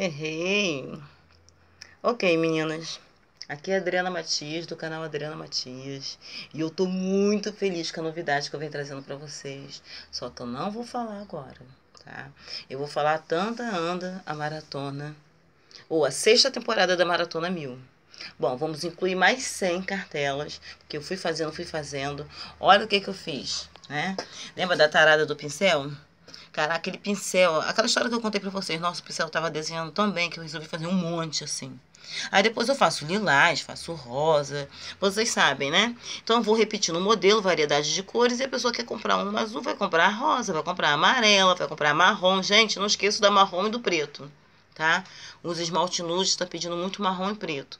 Errei. Ok, meninas. Aqui é a Adriana Matias, do canal Adriana Matias. E eu tô muito feliz com a novidade que eu venho trazendo para vocês. Só que eu não vou falar agora, tá? Eu vou falar tanta anda a maratona. Ou a sexta temporada da Maratona Mil. Bom, vamos incluir mais 100 cartelas, que eu fui fazendo, fui fazendo. Olha o que, que eu fiz, né? Lembra da tarada do pincel? Cara, aquele pincel, aquela história que eu contei pra vocês, nossa, o pincel tava desenhando tão bem que eu resolvi fazer um monte assim. Aí depois eu faço lilás, faço rosa, vocês sabem, né? Então eu vou repetindo o modelo, variedade de cores, e a pessoa quer comprar um azul, vai comprar rosa, vai comprar amarela, vai comprar marrom. Gente, não esqueço da marrom e do preto, tá? Os esmalte nude estão tá pedindo muito marrom e preto.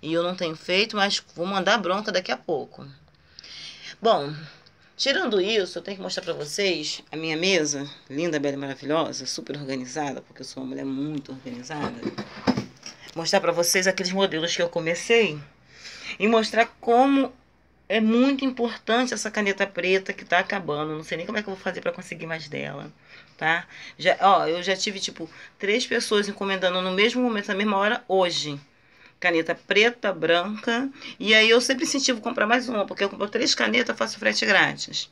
E eu não tenho feito, mas vou mandar bronca daqui a pouco. Bom, Tirando isso, eu tenho que mostrar para vocês a minha mesa, linda, bela e maravilhosa, super organizada, porque eu sou uma mulher muito organizada. Mostrar para vocês aqueles modelos que eu comecei e mostrar como é muito importante essa caneta preta que tá acabando. Não sei nem como é que eu vou fazer para conseguir mais dela, tá? Já, ó, eu já tive, tipo, três pessoas encomendando no mesmo momento, na mesma hora, hoje caneta preta, branca. E aí eu sempre incentivo comprar mais uma, porque eu compro três canetas, faço frete grátis.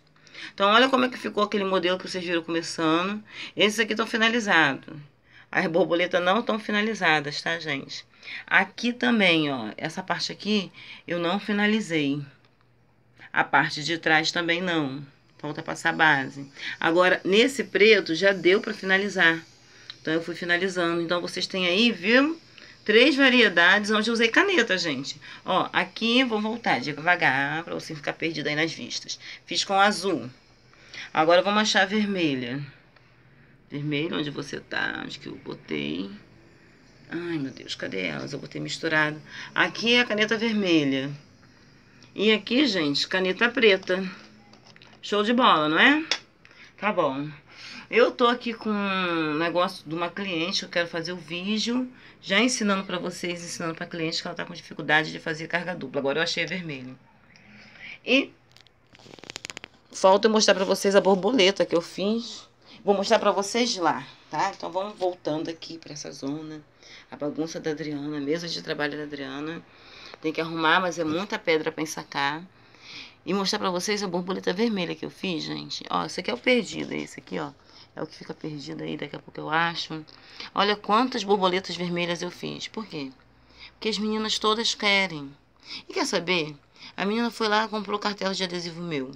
Então, olha como é que ficou aquele modelo que vocês viram começando. Esses aqui estão finalizados. As borboletas não estão finalizadas, tá, gente? Aqui também, ó, essa parte aqui eu não finalizei. A parte de trás também não. Falta passar base. Agora, nesse preto já deu para finalizar. Então, eu fui finalizando. Então, vocês têm aí, viu? três variedades onde usei caneta, gente. Ó, aqui, vou voltar devagar pra você ficar perdido aí nas vistas. Fiz com azul. Agora vamos achar vermelha. Vermelho, onde você tá? Onde que eu botei? Ai, meu Deus, cadê elas? Eu botei misturado. Aqui é a caneta vermelha. E aqui, gente, caneta preta. Show de bola, não é? Tá bom. Eu tô aqui com um negócio de uma cliente, eu quero fazer o vídeo, já ensinando pra vocês, ensinando pra cliente que ela tá com dificuldade de fazer carga dupla. Agora eu achei vermelho. E falta eu mostrar pra vocês a borboleta que eu fiz. Vou mostrar pra vocês lá, tá? Então vamos voltando aqui pra essa zona. A bagunça da Adriana, a mesa de trabalho da Adriana. Tem que arrumar, mas é muita pedra pra ensacar e mostrar pra vocês a borboleta vermelha que eu fiz, gente. Ó, esse aqui é o perdido, esse aqui, ó. É o que fica perdido aí, daqui a pouco eu acho. Olha quantas borboletas vermelhas eu fiz. Por quê? Porque as meninas todas querem. E quer saber? A menina foi lá e comprou cartela de adesivo meu.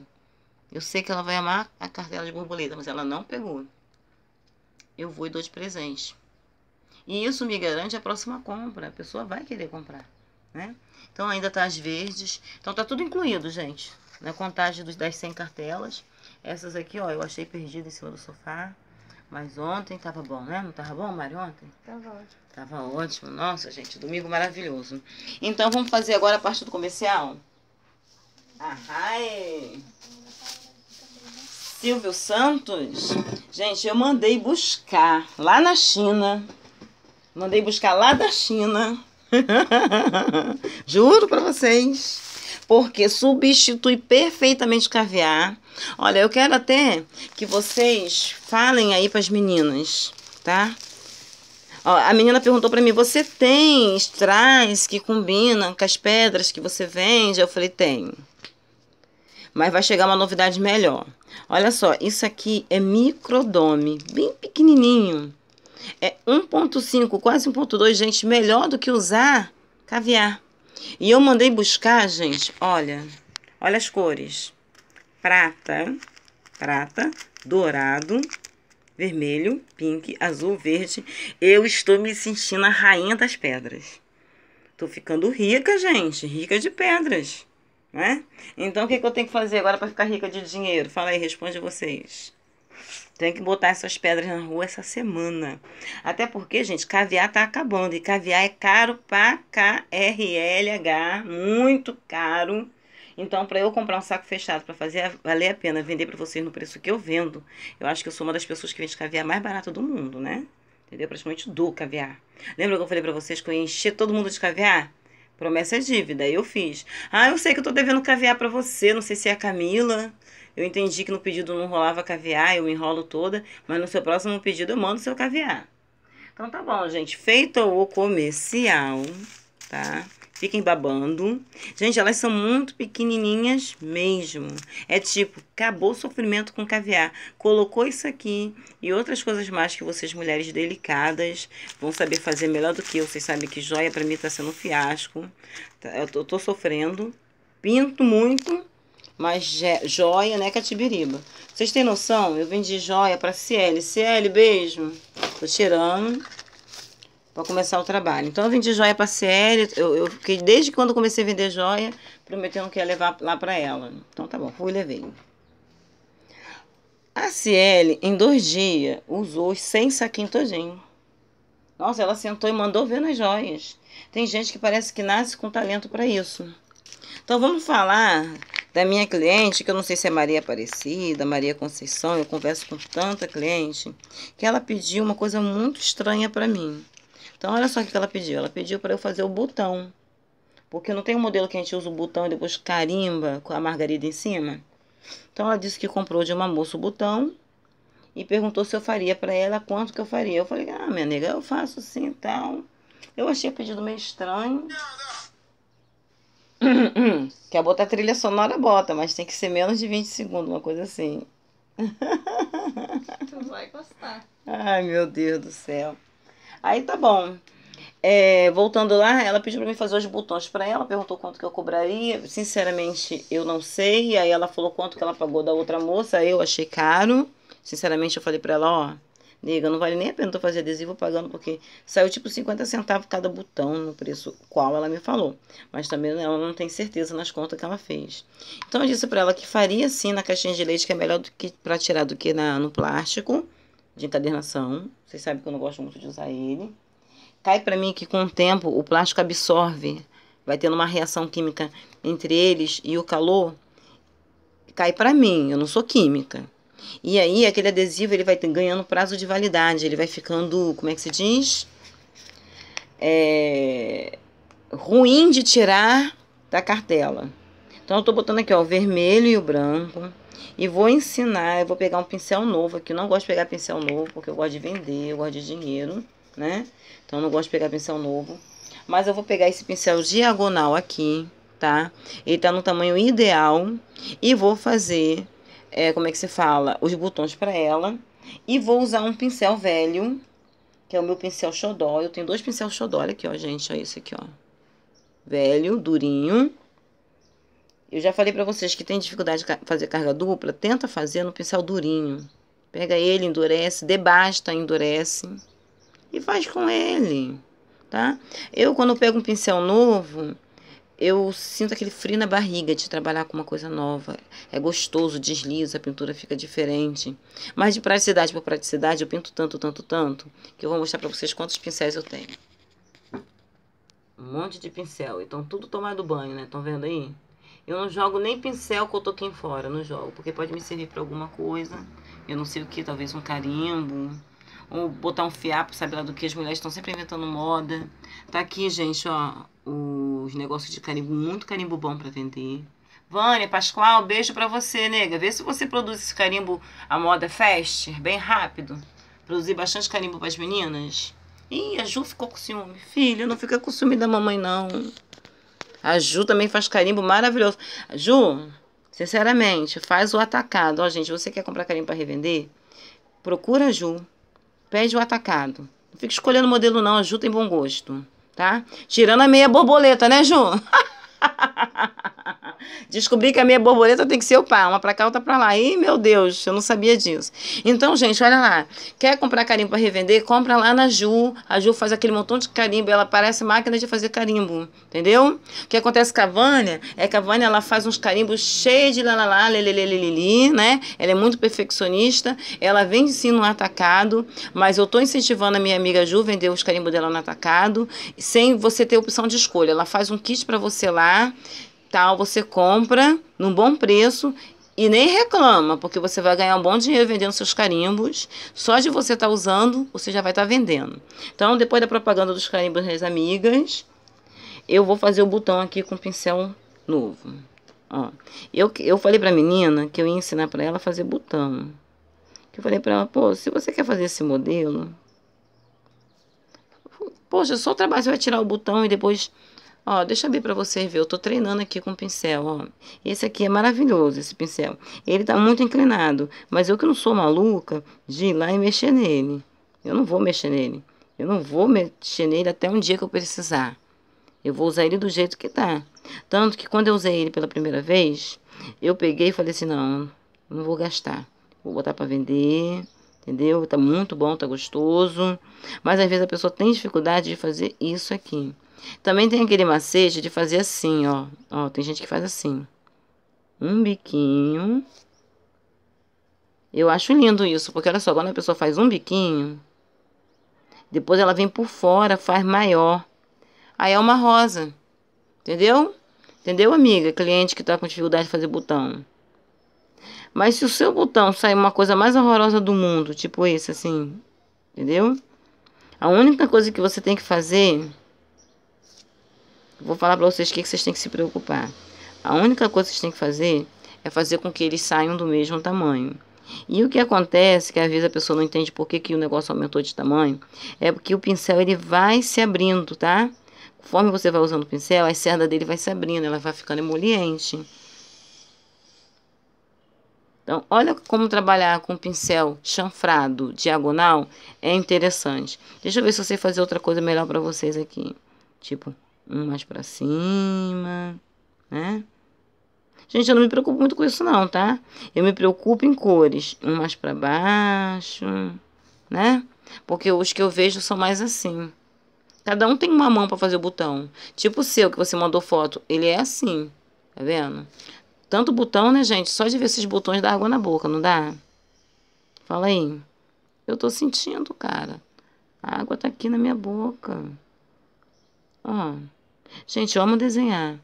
Eu sei que ela vai amar a cartela de borboleta, mas ela não pegou. Eu vou e dou de presente. E isso me garante a próxima compra. A pessoa vai querer comprar, né? Então ainda tá as verdes. Então tá tudo incluído, gente. Na contagem dos, das 100 cartelas. Essas aqui, ó, eu achei perdida em cima do sofá. Mas ontem tava bom, né? Não tava bom, Mari, ontem? Tava ótimo. Tava ótimo. Nossa, gente, domingo maravilhoso. Então, vamos fazer agora a parte do comercial? Ahai! Silvio Santos. Gente, eu mandei buscar lá na China. Mandei buscar lá da China. Juro pra vocês porque substitui perfeitamente o caviar. Olha, eu quero até que vocês falem aí para as meninas, tá? Ó, a menina perguntou para mim: "Você tem strass que combina com as pedras que você vende?" Eu falei: tem. Mas vai chegar uma novidade melhor. Olha só, isso aqui é microdome, bem pequenininho. É 1.5, quase 1.2, gente, melhor do que usar caviar. E eu mandei buscar, gente, olha, olha as cores. Prata, prata, dourado, vermelho, pink, azul, verde. Eu estou me sentindo a rainha das pedras. Tô ficando rica, gente, rica de pedras, né? Então, o que, que eu tenho que fazer agora para ficar rica de dinheiro? Fala aí, responde vocês. Tem que botar essas pedras na rua essa semana. Até porque, gente, caviar tá acabando. E caviar é caro pra KRLH. Muito caro. Então, para eu comprar um saco fechado para fazer valer a pena vender para vocês no preço que eu vendo, eu acho que eu sou uma das pessoas que vende caviar mais barato do mundo, né? Entendeu? Praticamente do caviar. Lembra que eu falei para vocês que eu ia encher todo mundo de caviar? Promessa é dívida, eu fiz. Ah, eu sei que eu tô devendo caviar para você, não sei se é a Camila. Eu entendi que no pedido não rolava caviar, eu enrolo toda, mas no seu próximo pedido eu mando seu caviar. Então tá bom, gente. Feito o comercial, tá? Fiquem babando. Gente, elas são muito pequenininhas mesmo. É tipo, acabou o sofrimento com caviar. Colocou isso aqui e outras coisas mais que vocês, mulheres delicadas, vão saber fazer melhor do que eu. Vocês sabem que joia pra mim tá sendo um fiasco. Tá, eu tô, eu tô sofrendo. Pinto muito mas joia, né, catibiriba. É Vocês têm noção? Eu vendi joia pra CL. CL, beijo. Tô tirando pra começar o trabalho. Então, eu vendi joia pra CL. Eu, eu fiquei, desde quando comecei a vender joia, prometendo que ia levar lá pra ela. Então, tá bom. Fui e levei. A CL em dois dias, usou os 100 saquinhos todinho. Nossa, ela sentou e mandou ver nas joias. Tem gente que parece que nasce com talento para isso. Então, vamos falar da minha cliente, que eu não sei se é Maria Aparecida, Maria Conceição, eu converso com tanta cliente, que ela pediu uma coisa muito estranha para mim. Então, olha só o que ela pediu. Ela pediu para eu fazer o botão. Porque não tem um modelo que a gente usa o botão e depois carimba com a margarida em cima. Então, ela disse que comprou de uma moça o botão e perguntou se eu faria para ela quanto que eu faria. Eu falei, ah, minha nega, eu faço sim e tal. Eu achei o pedido meio estranho. Não, não. Quer botar trilha sonora, bota, mas tem que ser menos de 20 segundos, uma coisa assim. Tu vai gostar. Ai, meu Deus do céu. Aí tá bom. É, voltando lá, ela pediu para mim fazer os botões para ela, perguntou quanto que eu cobraria. Sinceramente, eu não sei. Aí ela falou quanto que ela pagou da outra moça, eu achei caro. Sinceramente, eu falei para ela, ó, Nega, não vale nem a pena eu fazer adesivo pagando, porque saiu tipo 50 centavos cada botão no preço qual ela me falou. Mas também ela não tem certeza nas contas que ela fez. Então eu disse para ela que faria sim na caixinha de leite, que é melhor do que para tirar do que na, no plástico de encadernação. Vocês sabem que eu não gosto muito de usar ele. Cai para mim que com o tempo o plástico absorve, vai tendo uma reação química entre eles e o calor cai para mim, eu não sou química. E aí aquele adesivo ele vai ganhando prazo de validade, ele vai ficando, como é que se diz? É, ruim de tirar da cartela. Então eu tô botando aqui, ó, o vermelho e o branco. E vou ensinar, eu vou pegar um pincel novo aqui. Eu não gosto de pegar pincel novo, porque eu gosto de vender, eu gosto de dinheiro, né? Então eu não gosto de pegar pincel novo. Mas eu vou pegar esse pincel diagonal aqui, tá? Ele tá no tamanho ideal. E vou fazer é, como é que se fala, os botões para ela. E vou usar um pincel velho, que é o meu pincel xodó. Eu tenho dois pincel xodó, olha aqui, ó, gente, olha esse aqui, ó. Velho, durinho. Eu já falei pra vocês que tem dificuldade de fazer carga dupla, tenta fazer no pincel durinho. Pega ele, endurece, debasta, endurece e faz com ele, tá? Eu, quando eu pego um pincel novo, eu sinto aquele frio na barriga de trabalhar com uma coisa nova. É gostoso, desliza, a pintura fica diferente. Mas de praticidade por praticidade, eu pinto tanto, tanto, tanto, que eu vou mostrar para vocês quantos pincéis eu tenho. Um monte de pincel. Então, tudo tomado banho, né? Estão vendo aí? Eu não jogo nem pincel que eu toquei fora, não jogo. Porque pode me servir para alguma coisa. Eu não sei o que, talvez um carimbo ou botar um fiapo, sabe lá do que as mulheres estão sempre inventando moda. Tá aqui, gente, ó, os negócios de carimbo, muito carimbo bom para vender. Vânia, Pascoal, beijo para você, nega. Vê se você produz esse carimbo à moda fest, bem rápido. Produzir bastante carimbo para as meninas. Ih, a Ju ficou com ciúme. Filha, não fica com ciúme da mamãe, não. A Ju também faz carimbo maravilhoso. A Ju, sinceramente, faz o atacado. Ó, gente, você quer comprar carimbo para revender? Procura a Ju. Pede o atacado. Não fica escolhendo modelo, não. A Ju tem bom gosto tá? Tirando a meia borboleta, né, Ju? Descobri que a minha borboleta tem que ser o pá, uma pra cá, outra para lá. Ih, meu Deus, eu não sabia disso. Então, gente, olha lá. Quer comprar carimbo para revender? Compra lá na Ju. A Ju faz aquele montão de carimbo, ela parece máquina de fazer carimbo, entendeu? O que acontece com a Vânia é que a Vânia ela faz uns carimbos cheios de lalalá, lelelelelili, né? Ela é muito perfeccionista, ela vende sim no atacado, mas eu tô incentivando a minha amiga Ju vender os carimbos dela no atacado, sem você ter opção de escolha. Ela faz um kit para você lá, tal, você compra num bom preço e nem reclama, porque você vai ganhar um bom dinheiro vendendo seus carimbos. Só de você estar tá usando, você já vai estar tá vendendo. Então, depois da propaganda dos carimbos das amigas, eu vou fazer o botão aqui com pincel novo. Ó, eu, eu falei pra menina que eu ia ensinar pra ela fazer botão. Eu falei pra ela, pô, se você quer fazer esse modelo, poxa, só o trabalho você vai tirar o botão e depois Ó, deixa eu abrir para você ver. Eu tô treinando aqui com o pincel, ó. Esse aqui é maravilhoso, esse pincel. Ele tá muito inclinado, mas eu que não sou maluca de ir lá e mexer nele. Eu não vou mexer nele. Eu não vou mexer nele até um dia que eu precisar. Eu vou usar ele do jeito que tá. Tanto que quando eu usei ele pela primeira vez, eu peguei e falei assim, não, não vou gastar. Vou botar para vender, entendeu? Tá muito bom, tá gostoso. Mas às vezes a pessoa tem dificuldade de fazer isso aqui. Também tem aquele macete de fazer assim, ó. Ó, tem gente que faz assim. Um biquinho. Eu acho lindo isso, porque olha só, quando a pessoa faz um biquinho, depois ela vem por fora, faz maior. Aí é uma rosa. Entendeu? Entendeu, amiga? Cliente que tá com dificuldade de fazer botão. Mas se o seu botão sair uma coisa mais horrorosa do mundo, tipo esse assim, entendeu? A única coisa que você tem que fazer vou falar para vocês o que, que vocês têm que se preocupar. A única coisa que vocês têm que fazer é fazer com que eles saiam do mesmo tamanho. E o que acontece, que às vezes a pessoa não entende por que, que o negócio aumentou de tamanho, é porque o pincel ele vai se abrindo, tá? Conforme você vai usando o pincel, a cerda dele vai se abrindo, ela vai ficando emoliente. Então, olha como trabalhar com pincel chanfrado, diagonal, é interessante. Deixa eu ver se eu sei fazer outra coisa melhor para vocês aqui. Tipo, um mais para cima, né? Gente, eu não me preocupo muito com isso não, tá? Eu me preocupo em cores, um mais para baixo, né? Porque os que eu vejo são mais assim. Cada um tem uma mão para fazer o botão. Tipo o seu que você mandou foto, ele é assim, tá vendo? Tanto botão, né, gente? Só de ver esses botões dá água na boca, não dá? Fala aí. Eu tô sentindo, cara. A água tá aqui na minha boca ó gente, eu amo desenhar.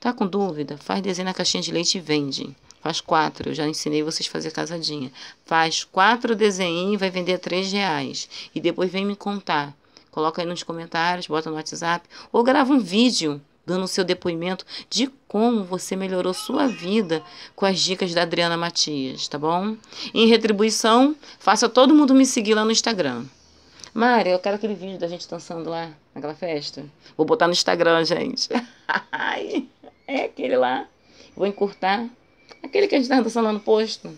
Tá com dúvida? Faz desenho na caixinha de leite e vende. Faz quatro, eu já ensinei vocês a fazer casadinha. Faz quatro desenhinhos e vai vender três reais. E depois vem me contar. Coloca aí nos comentários, bota no WhatsApp. Ou grava um vídeo dando o seu depoimento de como você melhorou sua vida com as dicas da Adriana Matias, tá bom? Em retribuição, faça todo mundo me seguir lá no Instagram. Mari, eu quero aquele vídeo da gente dançando lá, naquela festa. Vou botar no Instagram, gente. é aquele lá. Vou encurtar. Aquele que a gente tava dançando lá no posto.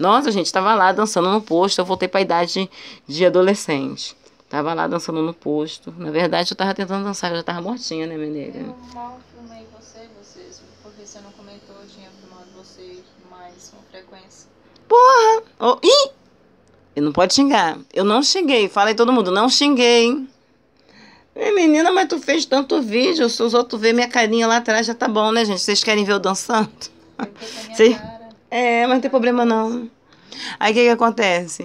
Nossa, gente, tava lá dançando no posto. Eu voltei pra idade de adolescente. Tava lá dançando no posto. Na verdade, eu tava tentando dançar, eu já tava mortinha, né, minha nega? Eu mal filmei você, vocês, porque você não comentou, eu tinha filmado vocês mais com frequência. Porra! Oh, ih! E não pode xingar. Eu não xinguei. Falei todo mundo, não xinguei. hein? menina, mas tu fez tanto vídeo. Se os outros verem minha carinha lá atrás, já tá bom, né, gente? Vocês querem ver eu dançando? Sim? É, mas não tem problema não. Aí o que, que acontece?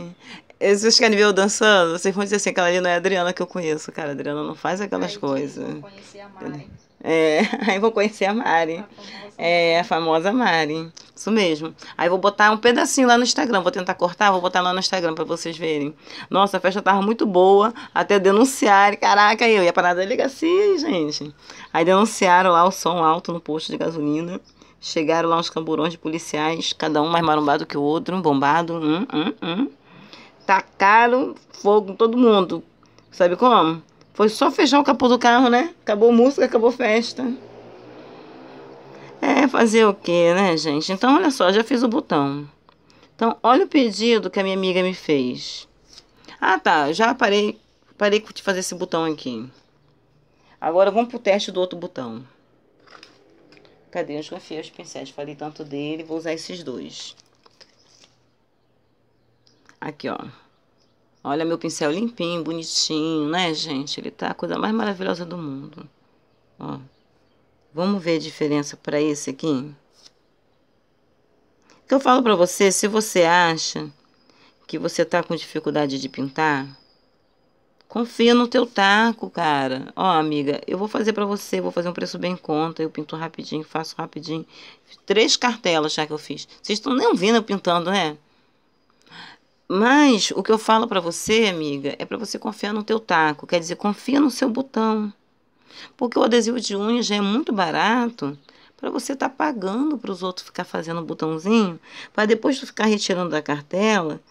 Se vocês querem ver eu dançando, vocês vão dizer assim, aquela ali não é a Adriana que eu conheço. Cara, a Adriana não faz aquelas Ai, coisas. Conhecer a Mari. É, aí vou conhecer a Mari. A é, a famosa Mari. Isso mesmo. Aí vou botar um pedacinho lá no Instagram. Vou tentar cortar, vou botar lá no Instagram pra vocês verem. Nossa, a festa tava muito boa. Até denunciarem. Caraca, eu ia parar da delegacia, assim, gente. Aí denunciaram lá o som alto no posto de gasolina. Chegaram lá uns camburões de policiais. Cada um mais marombado que o outro. bombado. Hum, hum, hum. Tacaram fogo em todo mundo. Sabe como? Foi só fechar o capô do carro, né? Acabou música, acabou festa. É fazer o quê, né, gente? Então, olha só, já fiz o botão. Então, olha o pedido que a minha amiga me fez. Ah, tá, já parei, parei de fazer esse botão aqui. Agora, vamos pro teste do outro botão. Cadê? Eu desconfiei os pincéis, falei tanto dele, vou usar esses dois. Aqui, ó. Olha meu pincel limpinho, bonitinho, né, gente? Ele tá a coisa mais maravilhosa do mundo. Ó. Vamos ver a diferença para esse aqui? Então, eu falo para você, se você acha que você tá com dificuldade de pintar, confia no teu taco, cara. Ó, amiga, eu vou fazer para você, vou fazer um preço bem em conta, eu pinto rapidinho, faço rapidinho. Três cartelas já que eu fiz. Vocês estão nem vendo eu pintando, né? Mas o que eu falo para você, amiga, é para você confiar no teu taco, quer dizer, confia no seu botão. Porque o adesivo de unha já é muito barato para você estar tá pagando para os outros ficar fazendo botãozinho, para depois tu ficar retirando da cartela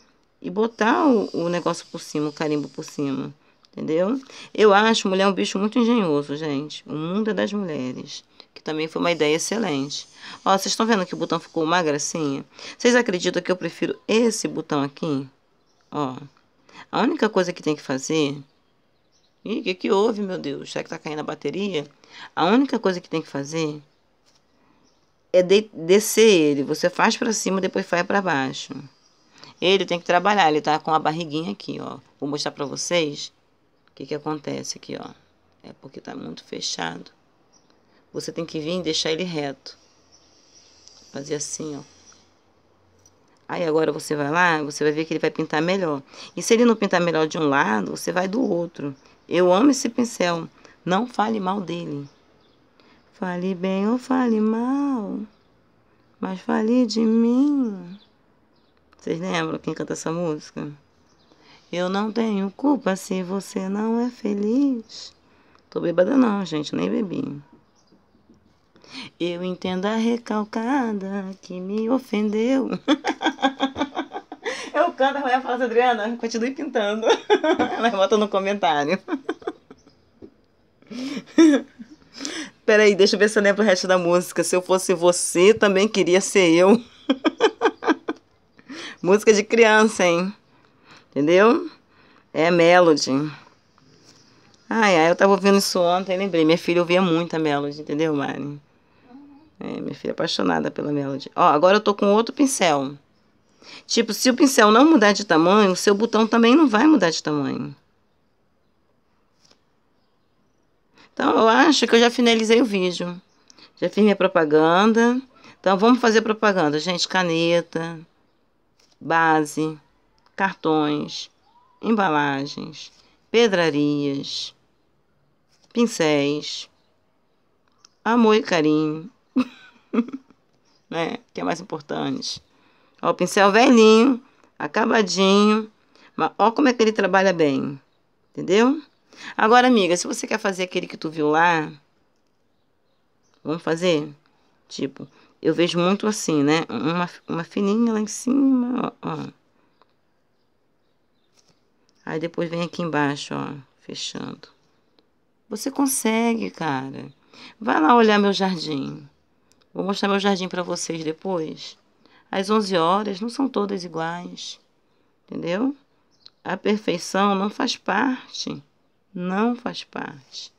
e botar o, o negócio por cima, o carimbo por cima. Entendeu? Eu acho mulher um bicho muito engenhoso, gente. O mundo é das mulheres também foi uma ideia excelente. Ó, vocês estão vendo que o botão ficou uma gracinha? Vocês acreditam que eu prefiro esse botão aqui? Ó, a única coisa que tem que fazer... Ih, o que, que houve, meu Deus? Será que tá caindo a bateria? A única coisa que tem que fazer é de, descer ele. Você faz para cima, depois faz para baixo. Ele tem que trabalhar, ele tá com a barriguinha aqui, ó. Vou mostrar para vocês o que que acontece aqui, ó. É porque tá muito fechado você tem que vir e deixar ele reto. Fazer assim, ó. Aí agora você vai lá, você vai ver que ele vai pintar melhor. E se ele não pintar melhor de um lado, você vai do outro. Eu amo esse pincel. Não fale mal dele. Fale bem ou fale mal, mas fale de mim. Vocês lembram quem canta essa música? Eu não tenho culpa se você não é feliz. Tô bêbada não, gente, nem bebi. Eu entendo a recalcada que me ofendeu. Eu canto, a mulher fala assim, Adriana, continue pintando. Ela bota no comentário. Peraí, deixa eu ver se eu lembro o resto da música. Se eu fosse você, também queria ser eu. música de criança, hein? Entendeu? É Melody. Ai, ai, eu tava ouvindo isso ontem, lembrei. Minha filha ouvia muito a Melody, entendeu, Mari? É, minha filha é apaixonada pela Melody. Ó, agora eu tô com outro pincel. Tipo, se o pincel não mudar de tamanho, o seu botão também não vai mudar de tamanho. Então, eu acho que eu já finalizei o vídeo. Já fiz minha propaganda. Então, vamos fazer propaganda, gente. Caneta, base, cartões, embalagens, pedrarias, pincéis, amor e carinho né? Que é mais importante. Ó, o pincel velhinho, acabadinho. Mas ó como é que ele trabalha bem. Entendeu? Agora, amiga, se você quer fazer aquele que tu viu lá, vamos fazer? Tipo, eu vejo muito assim, né? Uma, uma fininha lá em cima, ó, ó. Aí depois vem aqui embaixo, ó, fechando. Você consegue, cara. Vai lá olhar meu jardim. Vou mostrar meu jardim para vocês depois. As 11 horas não são todas iguais, entendeu? A perfeição não faz parte, não faz parte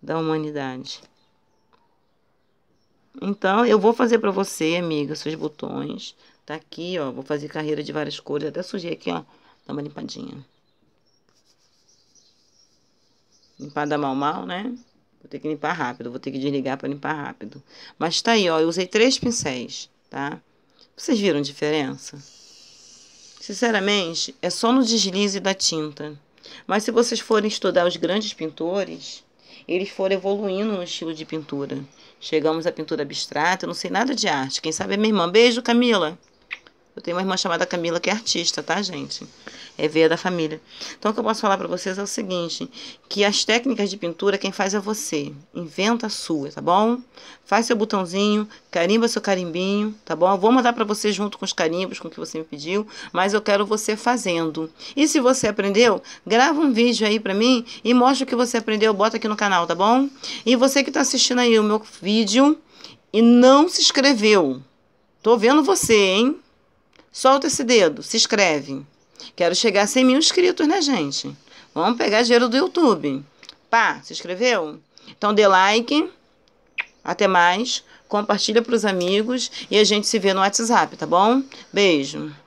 da humanidade. Então, eu vou fazer para você, amiga, seus botões. Tá aqui, ó, vou fazer carreira de várias cores, até sujei aqui, ó, dá uma limpadinha. Limpar da mal mal, né? Vou ter que limpar rápido, vou ter que desligar para limpar rápido. Mas tá aí, ó, eu usei três pincéis, tá? Vocês viram a diferença? Sinceramente, é só no deslize da tinta. Mas se vocês forem estudar os grandes pintores, eles foram evoluindo no estilo de pintura. Chegamos à pintura abstrata, eu não sei nada de arte. Quem sabe é minha irmã. Beijo, Camila! Eu tenho uma irmã chamada Camila que é artista, tá, gente? É veia da família. Então, o que eu posso falar para vocês é o seguinte: que as técnicas de pintura quem faz é você. Inventa a sua, tá bom? Faz seu botãozinho, carimba seu carimbinho, tá bom? Eu vou mandar para você junto com os carimbos, com o que você me pediu, mas eu quero você fazendo. E se você aprendeu, grava um vídeo aí para mim e mostra o que você aprendeu, bota aqui no canal, tá bom? E você que tá assistindo aí o meu vídeo e não se inscreveu, tô vendo você, hein? Solta esse dedo, se inscreve. Quero chegar a 100 mil inscritos, né, gente? Vamos pegar dinheiro do YouTube. Pá, se inscreveu? Então dê like. Até mais. Compartilha para os amigos e a gente se vê no WhatsApp, tá bom? Beijo.